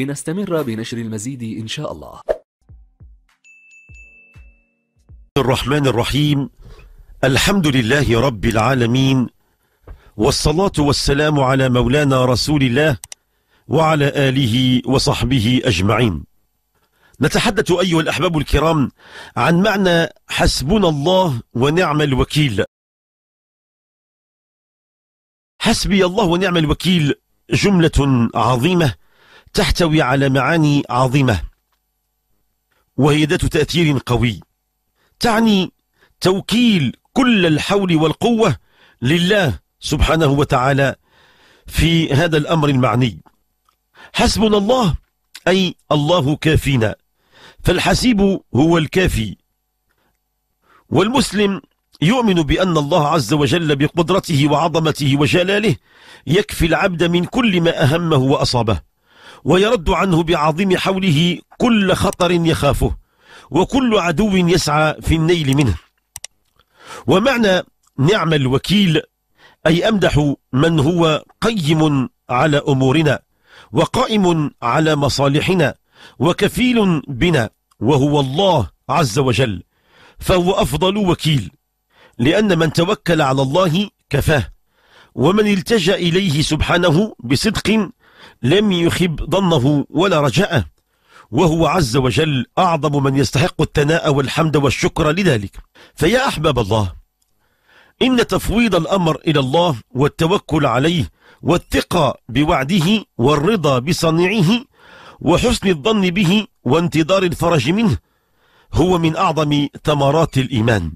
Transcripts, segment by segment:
لنستمر بنشر المزيد إن شاء الله الرحمن الرحيم الحمد لله رب العالمين والصلاة والسلام على مولانا رسول الله وعلى آله وصحبه أجمعين نتحدث أيها الأحباب الكرام عن معنى حسبنا الله ونعم الوكيل حسبي الله ونعم الوكيل جملة عظيمة تحتوي على معاني عظيمة وهي ذات تأثير قوي تعني توكيل كل الحول والقوة لله سبحانه وتعالى في هذا الأمر المعني حسبنا الله أي الله كافينا فالحسيب هو الكافي والمسلم يؤمن بأن الله عز وجل بقدرته وعظمته وجلاله يكفي العبد من كل ما أهمه وأصابه ويرد عنه بعظيم حوله كل خطر يخافه وكل عدو يسعى في النيل منه ومعنى نعم الوكيل أي أمدح من هو قيم على أمورنا وقائم على مصالحنا وكفيل بنا وهو الله عز وجل فهو أفضل وكيل لأن من توكل على الله كفاه ومن التجأ إليه سبحانه بصدق لم يخب ظنه ولا رجاءه وهو عز وجل أعظم من يستحق الثناء والحمد والشكر لذلك فيا أحباب الله إن تفويض الأمر إلى الله والتوكل عليه والثقة بوعده والرضا بصنيعه وحسن الظن به وانتظار الفرج منه هو من أعظم ثمرات الإيمان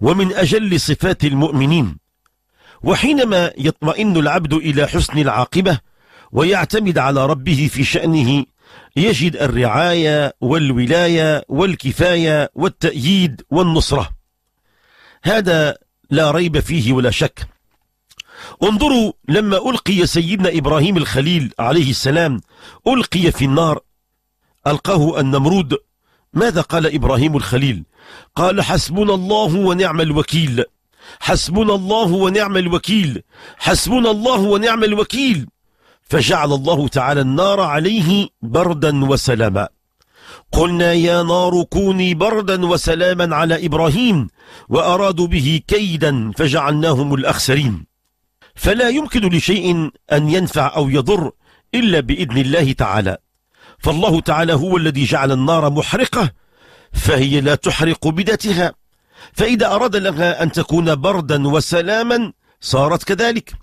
ومن أجل صفات المؤمنين وحينما يطمئن العبد إلى حسن العاقبة ويعتمد على ربه في شأنه يجد الرعاية والولاية والكفاية والتأييد والنصرة هذا لا ريب فيه ولا شك انظروا لما ألقي سيدنا إبراهيم الخليل عليه السلام ألقي في النار ألقاه النمرود ماذا قال إبراهيم الخليل قال حسبنا الله ونعم الوكيل حسبنا الله ونعم الوكيل حسبنا الله ونعم الوكيل فجعل الله تعالى النار عليه بردا وسلاما قلنا يا نار كوني بردا وسلاما على إبراهيم وأرادوا به كيدا فجعلناهم الأخسرين فلا يمكن لشيء أن ينفع أو يضر إلا بإذن الله تعالى فالله تعالى هو الذي جعل النار محرقة فهي لا تحرق بذاتها فإذا أراد لها أن تكون بردا وسلاما صارت كذلك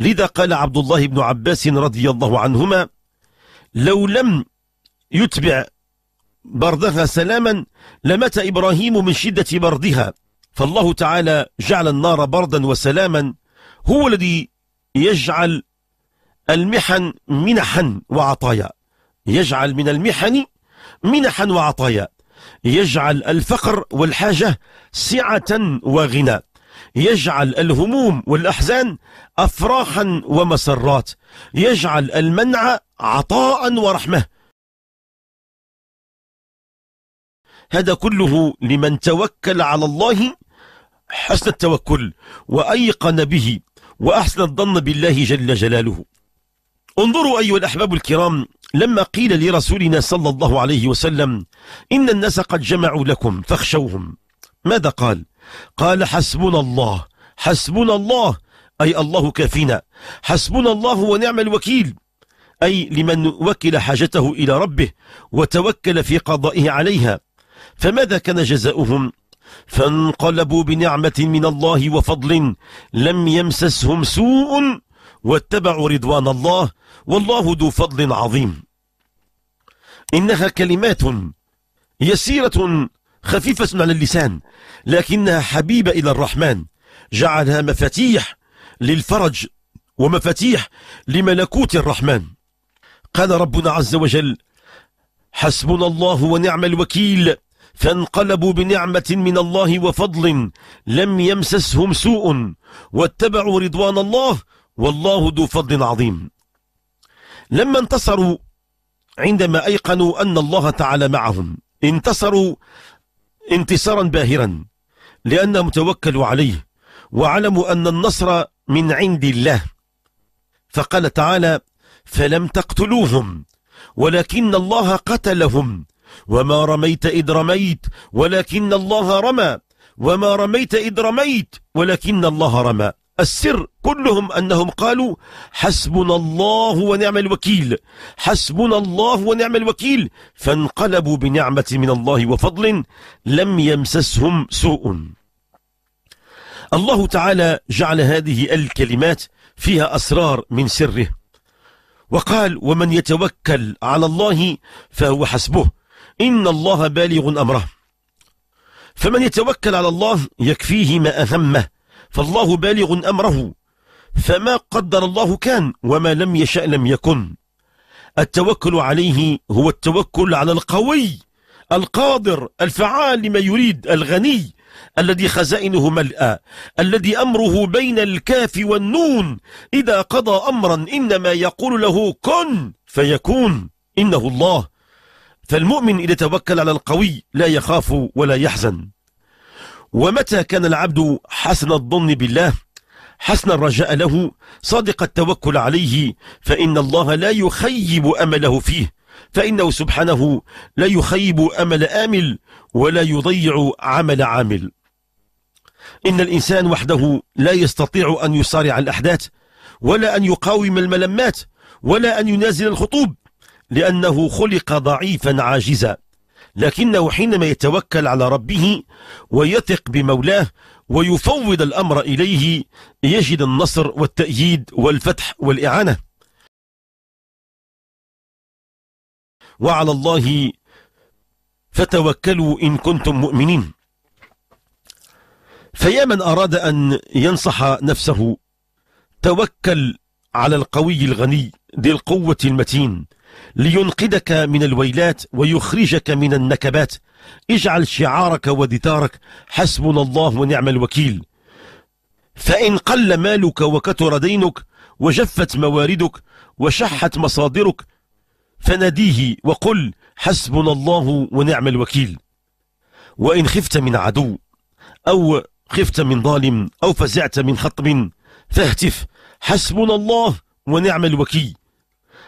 لذا قال عبد الله بن عباس رضي الله عنهما لو لم يتبع بردها سلاما لمات إبراهيم من شدة بردها فالله تعالى جعل النار بردا وسلاما هو الذي يجعل المحن منحا وعطايا يجعل من المحن منحا وعطايا يجعل الفقر والحاجة سعة وغنى يجعل الهموم والأحزان أفراحا ومسرات يجعل المنع عطاء ورحمة هذا كله لمن توكل على الله حسن التوكل وأيقن به وأحسن الظن بالله جل جلاله انظروا أيها الأحباب الكرام لما قيل لرسولنا صلى الله عليه وسلم إن الناس قد جمعوا لكم فاخشوهم ماذا قال قال حسبنا الله حسبنا الله أي الله كافينا حسبنا الله ونعم الوكيل أي لمن وكل حاجته إلى ربه وتوكل في قضائه عليها فماذا كان جزاؤهم فانقلبوا بنعمة من الله وفضل لم يمسسهم سوء واتبعوا رضوان الله والله ذو فضل عظيم إنها كلمات يسيرة خفيفة على اللسان لكنها حبيبة إلى الرحمن جعلها مفاتيح للفرج ومفاتيح لملكوت الرحمن قال ربنا عز وجل حسبنا الله ونعم الوكيل فانقلبوا بنعمة من الله وفضل لم يمسسهم سوء واتبعوا رضوان الله والله ذو فضل عظيم لما انتصروا عندما أيقنوا أن الله تعالى معهم انتصروا انتصارا باهرا لأنهم توكلوا عليه وعلموا أن النصر من عند الله فقال تعالى فلم تقتلوهم ولكن الله قتلهم وما رميت إذ رميت ولكن الله رمى وما رميت إذ رميت ولكن الله رمى السر كلهم أنهم قالوا حسبنا الله ونعم الوكيل حسبنا الله ونعم الوكيل فانقلبوا بنعمة من الله وفضل لم يمسسهم سوء الله تعالى جعل هذه الكلمات فيها أسرار من سره وقال ومن يتوكل على الله فهو حسبه إن الله بالغ أمره فمن يتوكل على الله يكفيه ما أهمه فالله بالغ أمره فما قدر الله كان وما لم يشأ لم يكن التوكل عليه هو التوكل على القوي القادر الفعال لما يريد الغني الذي خزائنه ملأى الذي أمره بين الكاف والنون إذا قضى أمرا إنما يقول له كن فيكون إنه الله فالمؤمن إذا توكل على القوي لا يخاف ولا يحزن ومتى كان العبد حسن الظن بالله حسن الرجاء له صادق التوكل عليه فإن الله لا يخيب أمله فيه فإنه سبحانه لا يخيب أمل آمل ولا يضيع عمل عامل إن الإنسان وحده لا يستطيع أن يصارع الأحداث ولا أن يقاوم الملمات ولا أن ينازل الخطوب لأنه خلق ضعيفا عاجزا لكنه حينما يتوكل على ربه ويثق بمولاه ويفوض الأمر إليه يجد النصر والتأييد والفتح والإعانة وعلى الله فتوكلوا إن كنتم مؤمنين فيا من أراد أن ينصح نفسه توكل على القوي الغني ذي القوة المتين لينقذك من الويلات ويخرجك من النكبات اجعل شعارك ودتارك حسبنا الله ونعم الوكيل فإن قل مالك وكثر دينك وجفت مواردك وشحت مصادرك فناديه وقل حسبنا الله ونعم الوكيل وإن خفت من عدو أو خفت من ظالم أو فزعت من خطب فاهتف حسبنا الله ونعم الوكيل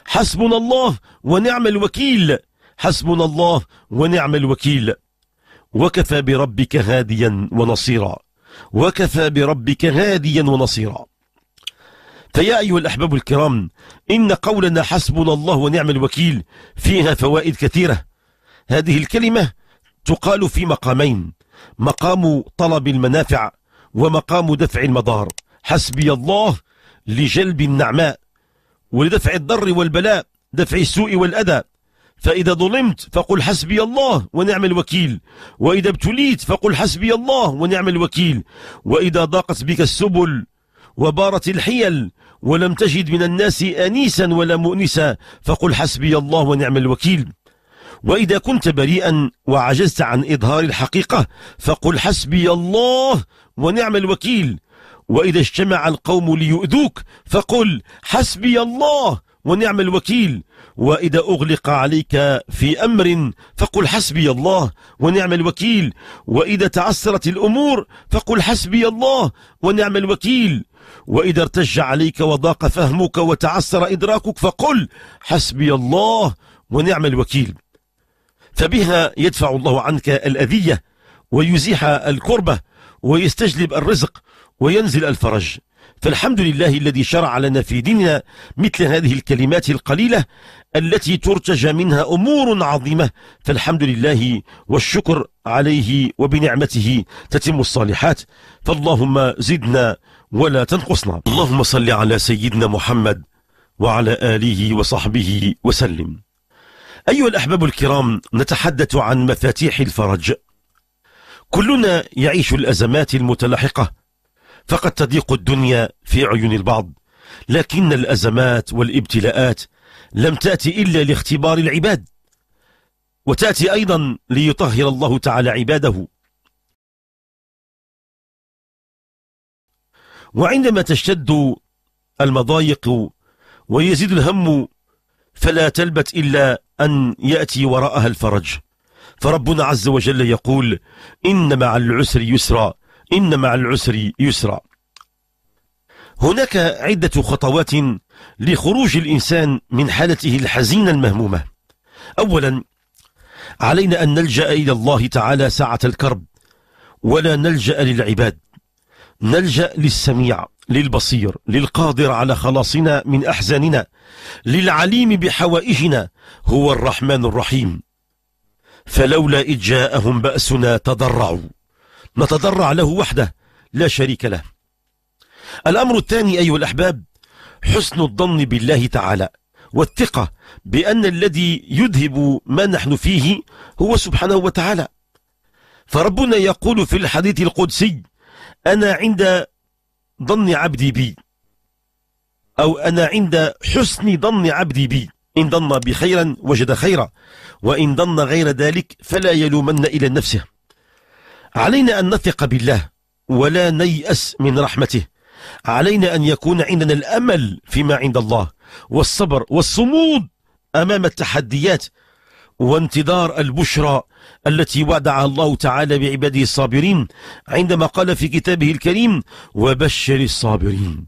حسبنا الله ونعم الوكيل حسبنا الله ونعم الوكيل وكفى بربك هاديا ونصيرا وكفى بربك هاديا ونصيرا فيا أيها الأحباب الكرام إن قولنا حسبنا الله ونعم الوكيل فيها فوائد كثيرة هذه الكلمة تقال في مقامين مقام طلب المنافع ومقام دفع المضار حسبي الله لجلب النعماء ولدفع الضر والبلاء دفع السوء والأذى فإذا ظلمت فقل حسبي الله ونعم الوكيل وإذا ابتليت فقل حسبي الله ونعم الوكيل وإذا ضاقت بك السبل وبارت الحيل ولم تجد من الناس أنيسا ولا مؤنسا فقل حسبي الله ونعم الوكيل وإذا كنت بريئا وعجزت عن إظهار الحقيقة فقل حسبي الله ونعم الوكيل وإذا اجتمع القوم ليؤذوك فقل حسبي الله ونعم الوكيل وإذا أغلق عليك في أمر فقل حسبي الله ونعم الوكيل وإذا تعسرت الأمور فقل حسبي الله ونعم الوكيل وإذا ارتج عليك وضاق فهمك وتعسر إدراكك فقل حسبي الله ونعم الوكيل فبها يدفع الله عنك الأذية ويزيح الكربة ويستجلب الرزق وينزل الفرج فالحمد لله الذي شرع لنا في ديننا مثل هذه الكلمات القليلة التي ترتجى منها أمور عظيمة فالحمد لله والشكر عليه وبنعمته تتم الصالحات فاللهم زدنا ولا تنقصنا اللهم صل على سيدنا محمد وعلى آله وصحبه وسلم أيها الأحباب الكرام نتحدث عن مفاتيح الفرج كلنا يعيش الأزمات المتلاحقة فقد تضيق الدنيا في عيون البعض لكن الأزمات والابتلاءات لم تأتي إلا لاختبار العباد وتأتي أيضا ليطهر الله تعالى عباده وعندما تشتد المضايق ويزيد الهم فلا تلبت إلا أن يأتي وراءها الفرج فربنا عز وجل يقول إن مع العسر يسرا إن مع العسر يسرا هناك عدة خطوات لخروج الإنسان من حالته الحزينة المهمومة أولا علينا أن نلجأ إلى الله تعالى ساعة الكرب ولا نلجأ للعباد نلجأ للسميع للبصير للقادر على خلاصنا من أحزاننا للعليم بحوائجنا هو الرحمن الرحيم فلولا إذ جاءهم بأسنا تضرعوا نتضرع له وحده لا شريك له الأمر الثاني أيها الأحباب حسن الظن بالله تعالى والثقة بأن الذي يذهب ما نحن فيه هو سبحانه وتعالى فربنا يقول في الحديث القدسي أنا عند ظن عبدي بي أو أنا عند حسن ظن عبدي بي إن ظن بخيرا وجد خيرا وإن ظن غير ذلك فلا يلومن إلى نفسه علينا أن نثق بالله ولا نيأس من رحمته علينا أن يكون عندنا الأمل فيما عند الله والصبر والصمود أمام التحديات وانتظار البشرى التي وعدها الله تعالى بعباده الصابرين عندما قال في كتابه الكريم وبشر الصابرين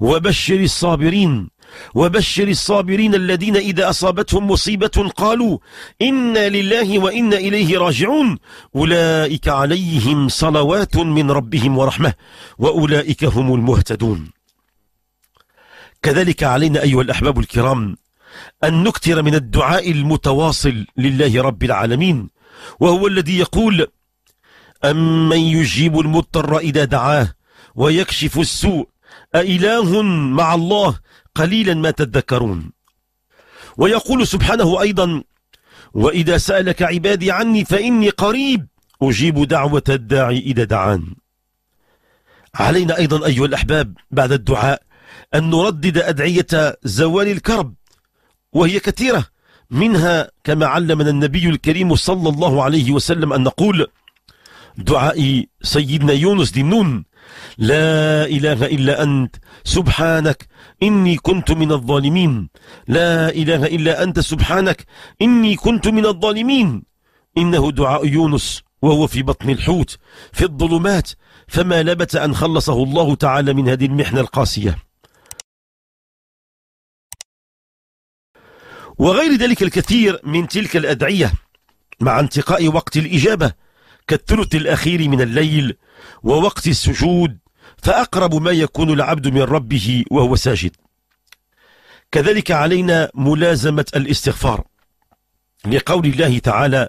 وبشر الصابرين وبشر الصابرين الذين إذا أصابتهم مصيبة قالوا إنا لله وإنا إليه راجعون أولئك عليهم صلوات من ربهم ورحمة وأولئك هم المهتدون كذلك علينا أيها الأحباب الكرام أن نكثر من الدعاء المتواصل لله رب العالمين وهو الذي يقول أمن يجيب المضطر إذا دعاه ويكشف السوء أإله مع الله قليلا ما تذكرون ويقول سبحانه أيضا وإذا سألك عبادي عني فإني قريب أجيب دعوة الداعي إذا دعان علينا أيضا أيها الأحباب بعد الدعاء أن نردد أدعية زوال الكرب وهي كثيرة منها كما علمنا النبي الكريم صلى الله عليه وسلم أن نقول دعاء سيدنا يونس دي النون لا إله إلا أنت سبحانك إني كنت من الظالمين لا إله إلا أنت سبحانك إني كنت من الظالمين إنه دعاء يونس وهو في بطن الحوت في الظلمات فما لبت أن خلصه الله تعالى من هذه المحنة القاسية وغير ذلك الكثير من تلك الأدعية مع انتقاء وقت الإجابة كالثلث الأخير من الليل ووقت السجود فأقرب ما يكون العبد من ربه وهو ساجد كذلك علينا ملازمة الاستغفار لقول الله تعالى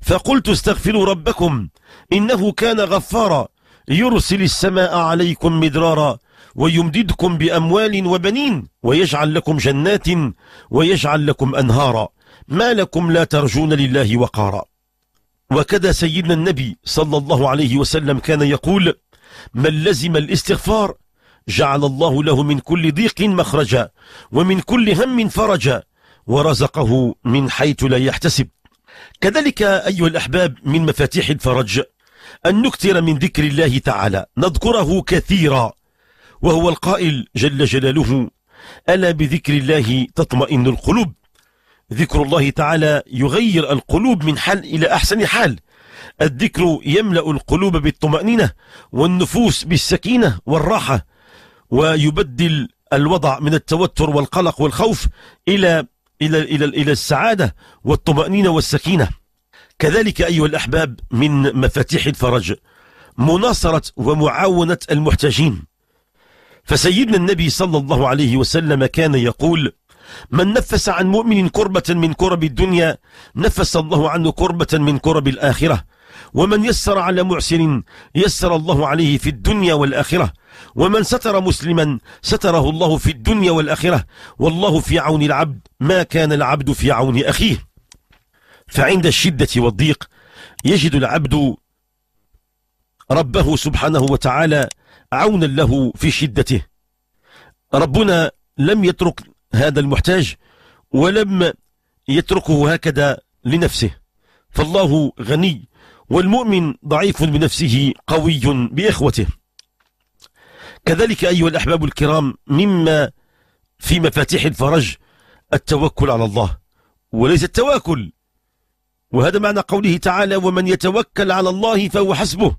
فقلت استغفروا ربكم إنه كان غفارا يرسل السماء عليكم مدرارا ويمددكم بأموال وبنين ويجعل لكم جنات ويجعل لكم أنهارا ما لكم لا ترجون لله وقارا وكذا سيدنا النبي صلى الله عليه وسلم كان يقول من لزم الاستغفار جعل الله له من كل ضيق مخرجا ومن كل هم فرجا ورزقه من حيث لا يحتسب كذلك أيها الأحباب من مفاتيح الفرج أن نكثر من ذكر الله تعالى نذكره كثيرا وهو القائل جل جلاله ألا بذكر الله تطمئن القلوب ذكر الله تعالى يغير القلوب من حال إلى أحسن حال الذكر يملأ القلوب بالطمأنينة والنفوس بالسكينة والراحة ويبدل الوضع من التوتر والقلق والخوف إلى إلى إلى إلى السعادة والطمأنينة والسكينة كذلك أيها الأحباب من مفاتيح الفرج مناصرة ومعاونة المحتاجين فسيدنا النبي صلى الله عليه وسلم كان يقول من نفس عن مؤمن كربة من كرب الدنيا نفس الله عنه كربة من كرب الآخرة ومن يسر على معسر يسر الله عليه في الدنيا والآخرة ومن ستر مسلما ستره الله في الدنيا والآخرة والله في عون العبد ما كان العبد في عون أخيه فعند الشدة والضيق يجد العبد ربه سبحانه وتعالى عونا له في شدته ربنا لم يترك هذا المحتاج ولم يتركه هكذا لنفسه فالله غني والمؤمن ضعيف بنفسه قوي بإخوته كذلك أيها الأحباب الكرام مما في مفاتيح الفرج التوكل على الله وليس التواكل وهذا معنى قوله تعالى ومن يتوكل على الله فهو حسبه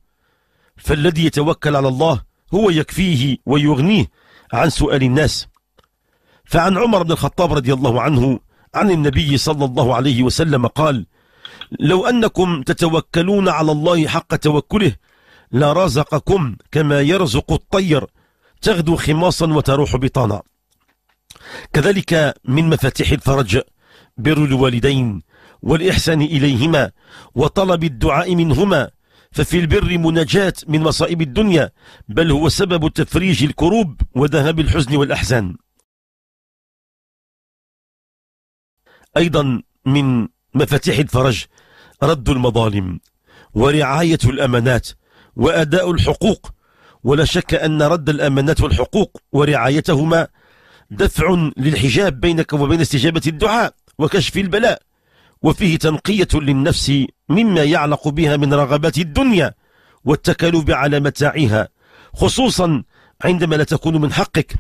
فالذي يتوكل على الله هو يكفيه ويغنيه عن سؤال الناس فعن عمر بن الخطاب رضي الله عنه عن النبي صلى الله عليه وسلم قال لو أنكم تتوكلون على الله حق توكله رزقكم كما يرزق الطير تغدو خماصا وتروح بطانا كذلك من مفاتيح الفرج بر الوالدين والإحسان إليهما وطلب الدعاء منهما ففي البر مناجاة من مصائب الدنيا بل هو سبب تفريج الكروب وذهب الحزن والأحزان أيضا من مفاتيح الفرج رد المظالم ورعاية الأمانات وأداء الحقوق ولا شك أن رد الأمانات والحقوق ورعايتهما دفع للحجاب بينك وبين استجابة الدعاء وكشف البلاء وفيه تنقية للنفس مما يعلق بها من رغبات الدنيا والتكالب على متاعها خصوصا عندما لا تكون من حقك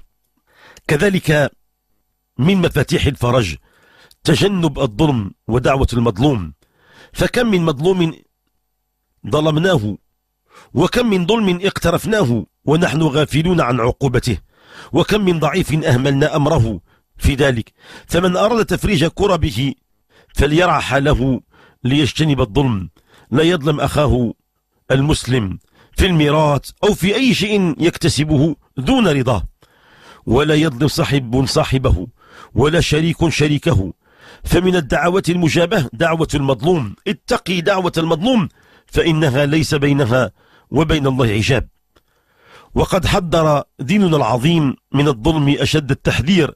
كذلك من مفاتيح الفرج تجنب الظلم ودعوة المظلوم فكم من مظلوم ظلمناه وكم من ظلم اقترفناه ونحن غافلون عن عقوبته وكم من ضعيف أهملنا أمره في ذلك فمن أراد تفريج كربه فليرعى حاله ليجتنب الظلم لا يظلم أخاه المسلم في الميراث أو في أي شيء يكتسبه دون رضاه ولا يظلم صاحب صاحبه ولا شريك شريكه فمن الدعوات المجابة دعوة المظلوم اتقي دعوة المظلوم فإنها ليس بينها وبين الله عجاب وقد حذر ديننا العظيم من الظلم أشد التحذير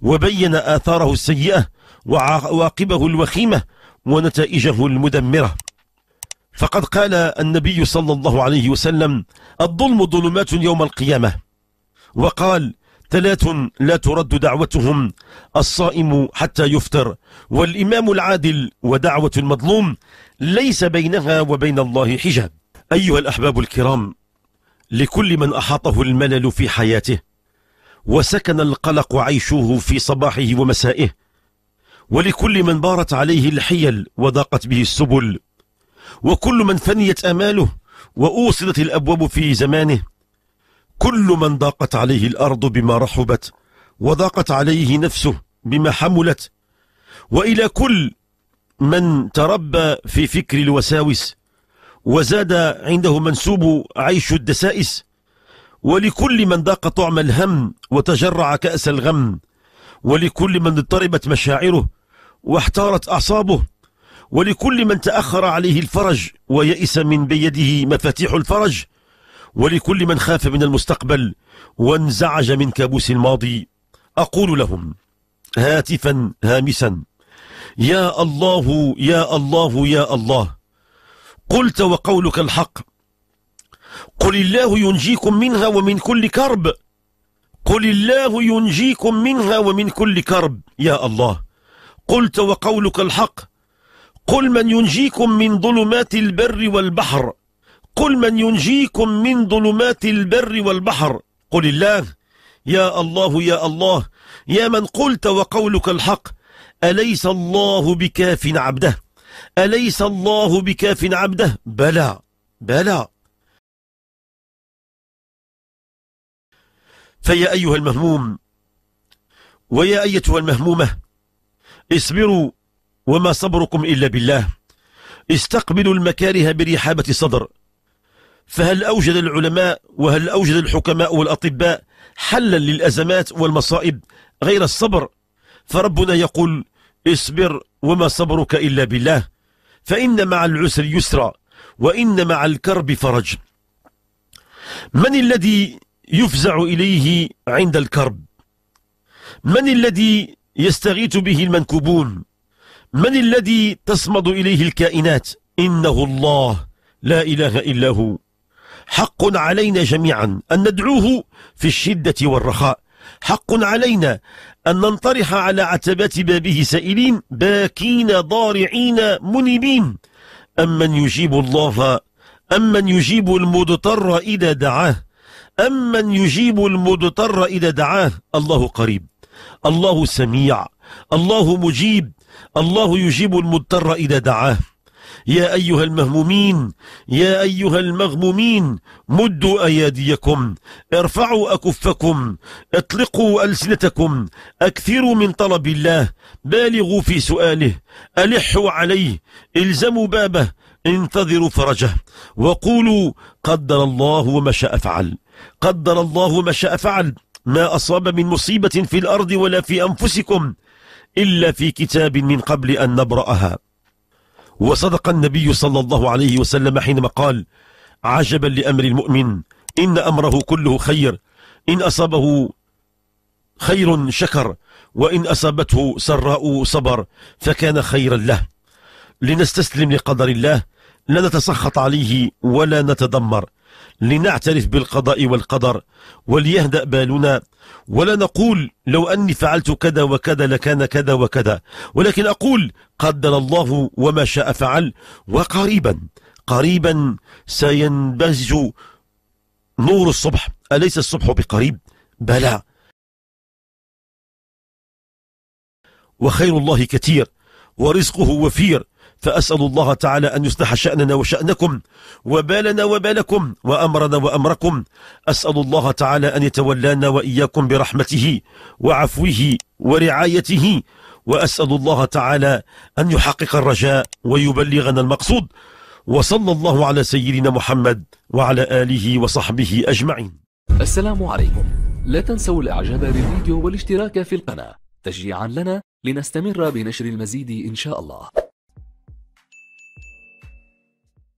وبين آثاره السيئة وعواقبه الوخيمة ونتائجه المدمرة فقد قال النبي صلى الله عليه وسلم الظلم ظلمات يوم القيامة وقال ثلاث لا ترد دعوتهم الصائم حتى يفطر والإمام العادل ودعوة المظلوم ليس بينها وبين الله حجاب أيها الأحباب الكرام لكل من أحاطه الملل في حياته وسكن القلق عيشه في صباحه ومسائه ولكل من بارت عليه الحيل وضاقت به السبل وكل من فنيت أماله وأوصلت الأبواب في زمانه كل من ضاقت عليه الأرض بما رحبت وضاقت عليه نفسه بما حملت وإلى كل من تربى في فكر الوساوس وزاد عنده منسوب عيش الدسائس ولكل من ذاق طعم الهم وتجرع كأس الغم ولكل من اضطربت مشاعره واحتارت أعصابه ولكل من تأخر عليه الفرج ويئس من بيده مفاتيح الفرج ولكل من خاف من المستقبل وانزعج من كابوس الماضي أقول لهم هاتفا هامسا يا الله يا الله يا الله قلت وقولك الحق قل الله ينجيكم منها ومن كل كرب قل الله ينجيكم منها ومن كل كرب يا الله قلت وقولك الحق قل من ينجيكم من ظلمات البر والبحر قل من ينجيكم من ظلمات البر والبحر قل الله يا الله يا الله يا من قلت وقولك الحق أليس الله بكاف عبده أليس الله بكاف عبده بلى بلى فيا أيها المهموم ويا أيتها المهمومة اصبروا وما صبركم إلا بالله استقبلوا المكاره برحابة الصدر فهل أوجد العلماء وهل أوجد الحكماء والأطباء حلا للأزمات والمصائب غير الصبر فربنا يقول اصبر وما صبرك إلا بالله فإن مع العسر يسرا وإن مع الكرب فرج من الذي يفزع إليه عند الكرب من الذي يستغيث به المنكوبون من الذي تصمد إليه الكائنات إنه الله لا إله إلا هو حق علينا جميعا أن ندعوه في الشدة والرخاء حق علينا أن ننطرح على عتبات بابه سائلين باكين ضارعين منيبين أمن يجيب الله أمن يجيب المضطر إذا دعاه أمن يجيب المضطر إذا دعاه الله قريب الله سميع الله مجيب الله يجيب المضطر إذا دعاه يا أيها المهمومين يا أيها المغمومين مدوا أياديكم ارفعوا أكفكم اطلقوا ألسنتكم أكثروا من طلب الله بالغوا في سؤاله ألحوا عليه الزموا بابه انتظروا فرجه وقولوا قدر الله وما شاء فعل قدر الله وما شاء فعل ما أصاب من مصيبة في الأرض ولا في أنفسكم إلا في كتاب من قبل أن نبرأها وصدق النبي صلى الله عليه وسلم حينما قال عجبا لأمر المؤمن إن أمره كله خير إن أصابه خير شكر وإن أصابته سراء صبر فكان خيرا له لنستسلم لقدر الله لا نتسخط عليه ولا نتدمر لنعترف بالقضاء والقدر وليهدأ بالنا ولا نقول لو أني فعلت كذا وكذا لكان كذا وكذا ولكن أقول قدر الله وما شاء فعل وقريبا قريبا سينبزج نور الصبح أليس الصبح بقريب بلى وخير الله كثير ورزقه وفير فأسأل الله تعالى أن يصلح شأننا وشأنكم وبالنا وبالكم وأمرنا وأمركم أسأل الله تعالى أن يتولانا وإياكم برحمته وعفوه ورعايته وأسأل الله تعالى أن يحقق الرجاء ويبلغنا المقصود وصلى الله على سيدنا محمد وعلى آله وصحبه أجمعين السلام عليكم لا تنسوا الإعجاب بالفيديو والاشتراك في القناة تشجيعا لنا لنستمر بنشر المزيد إن شاء الله